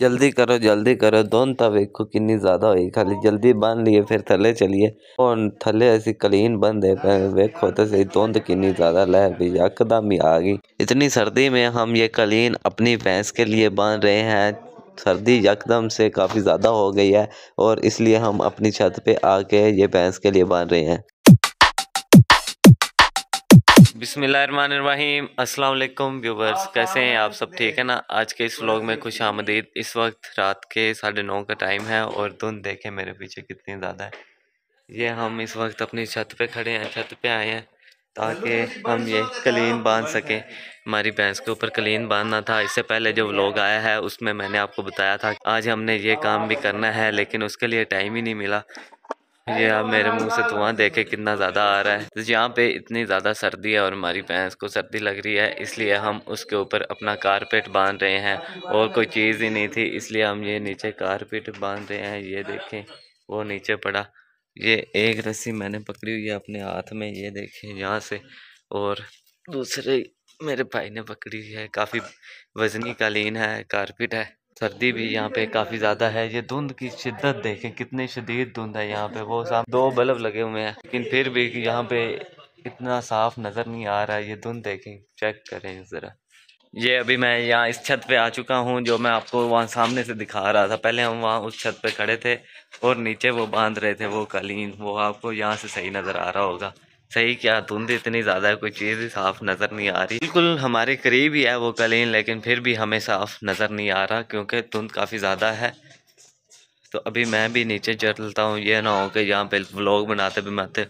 जल्दी करो जल्दी करो दोन तब एक किन्नी ज़्यादा हुई खाली जल्दी बांध लिए फिर थले चलिए और थले ऐसी कलीन बन दे वेखो तो सही धुंध तो किन्नी ज़्यादा लहर भी यकदम ही आ गई इतनी सर्दी में हम ये कलीन अपनी भैंस के लिए बांध रहे हैं सर्दी यकदम से काफ़ी ज़्यादा हो गई है और इसलिए हम अपनी छत पे आके ये भैंस के लिए बांध रहे हैं बिसमीम अस्सलाम व्यूवर्स कैसे हैं आप सब ठीक है ना आज के इस व्लॉग में खुश आमदीद इस वक्त रात के साढ़े नौ का टाइम है और धुंध देखें मेरे पीछे कितनी ज़्यादा है ये हम इस वक्त अपनी छत पे खड़े हैं छत पे आए हैं ताकि हम ये कलीन बांध सकें हमारी भैंस के ऊपर कलीन बांधना था इससे पहले जो व्लॉग आया है उसमें मैंने आपको बताया था आज हमने ये काम भी करना है लेकिन उसके लिए टाइम ही नहीं मिला ये आप मेरे मुंह से धुआं देखे कितना ज़्यादा आ रहा है तो यहाँ पे इतनी ज़्यादा सर्दी है और हमारी भैंस को सर्दी लग रही है इसलिए हम उसके ऊपर अपना कारपेट बांध रहे हैं और कोई चीज़ ही नहीं थी इसलिए हम ये नीचे कारपेट बांध रहे हैं ये देखें वो नीचे पड़ा ये एक रस्सी मैंने पकड़ी हुई है अपने हाथ में ये देखें यहाँ से और दूसरे मेरे भाई ने पकड़ी है काफ़ी वजनी कालीन है कारपेट है सर्दी भी यहाँ पे काफ़ी ज़्यादा है ये धुंध की शिद्दत देखें कितनी शदीद धुंध है यहाँ पे वो साफ दो बल्ब लगे हुए हैं लेकिन फिर भी यहाँ पे इतना साफ नज़र नहीं आ रहा है ये धुंध देखें चेक करें ज़रा ये अभी मैं यहाँ इस छत पे आ चुका हूँ जो मैं आपको वहाँ सामने से दिखा रहा था पहले हम वहाँ उस छत पे खड़े थे और नीचे वो बांध रहे थे वो कालीन वो आपको यहाँ से सही नज़र आ रहा होगा सही क्या धुंध इतनी ज़्यादा कोई चीज़ साफ नज़र नहीं आ रही बिल्कुल हमारे करीब ही है वो कलीन लेकिन फिर भी हमें साफ नज़र नहीं आ रहा क्योंकि धुंध काफ़ी ज़्यादा है तो अभी मैं भी नीचे चलता हूँ ये ना हो कि यहाँ पे व्लॉग बनाते बनाते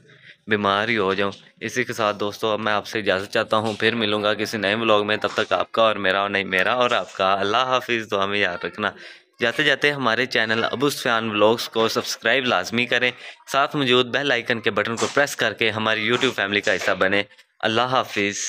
बीमार ही हो जाऊँ इसी के साथ दोस्तों अब मैं आपसे इजाज़त चाहता हूँ फिर मिलूँगा किसी नए व्लॉग में तब तक आपका और मेरा और नहीं मेरा और आपका अल्लाह हाफिज़ तो हमें याद रखना जाते जाते हमारे चैनल अबूसफान ब्लॉग्स को सब्सक्राइब लाजमी करें साथ मौजूद बेल आइकन के बटन को प्रेस करके हमारी यूट्यूब फैमिली का हिस्सा बने अल्लाह हाफिज़